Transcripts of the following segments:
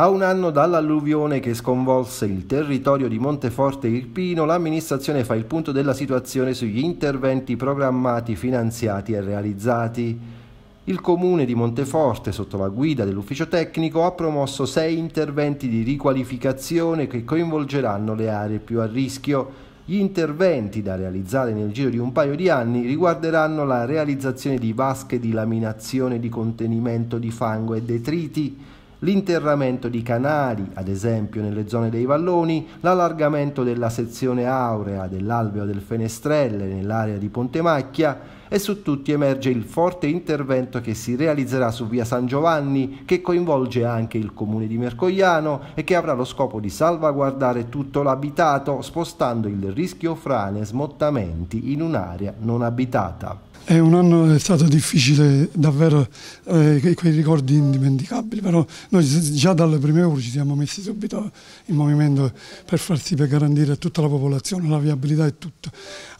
A un anno dall'alluvione che sconvolse il territorio di Monteforte Irpino, l'amministrazione fa il punto della situazione sugli interventi programmati, finanziati e realizzati. Il comune di Monteforte, sotto la guida dell'ufficio tecnico, ha promosso sei interventi di riqualificazione che coinvolgeranno le aree più a rischio. Gli interventi da realizzare nel giro di un paio di anni riguarderanno la realizzazione di vasche di laminazione di contenimento di fango e detriti, l'interramento di canali, ad esempio nelle zone dei valloni, l'allargamento della sezione aurea dell'alveo del Fenestrelle nell'area di Pontemacchia e su tutti emerge il forte intervento che si realizzerà su via San Giovanni che coinvolge anche il comune di Mercogliano e che avrà lo scopo di salvaguardare tutto l'abitato spostando il rischio frane e smottamenti in un'area non abitata. È un anno è stato difficile, davvero eh, quei ricordi indimenticabili, però noi già dalle prime ore ci siamo messi subito in movimento per far sì per garantire a tutta la popolazione la viabilità e tutto.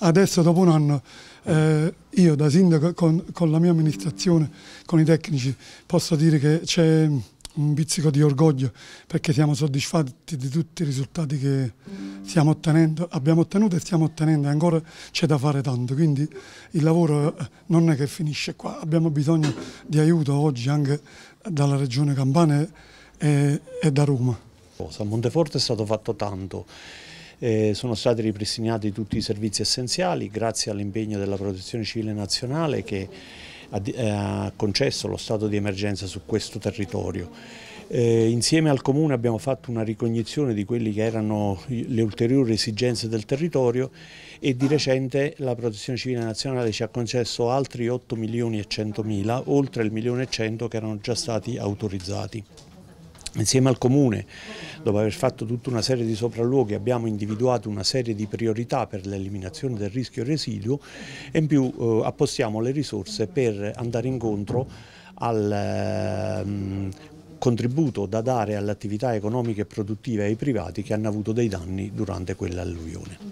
Adesso dopo un anno eh, io da sindaco con, con, la mia amministrazione, con i tecnici, posso dire che c'è un pizzico di orgoglio perché siamo soddisfatti di tutti i risultati che stiamo ottenendo, abbiamo ottenuto e stiamo ottenendo, ancora c'è da fare tanto, quindi il lavoro non è che finisce qua, abbiamo bisogno di aiuto oggi anche dalla regione Campania e, e da Roma. A Monteforte è stato fatto tanto, eh, sono stati ripristinati tutti i servizi essenziali grazie all'impegno della Protezione Civile Nazionale che ha, eh, ha concesso lo stato di emergenza su questo territorio. Eh, insieme al Comune abbiamo fatto una ricognizione di quelle che erano le ulteriori esigenze del territorio e di recente la Protezione Civile Nazionale ci ha concesso altri 8 milioni e 100 mila, oltre il milione e 100 che erano già stati autorizzati insieme al Comune, dopo aver fatto tutta una serie di sopralluoghi, abbiamo individuato una serie di priorità per l'eliminazione del rischio residuo e in più eh, appostiamo le risorse per andare incontro al ehm, contributo da dare alle attività economiche e produttive ai privati che hanno avuto dei danni durante quell'alluvione.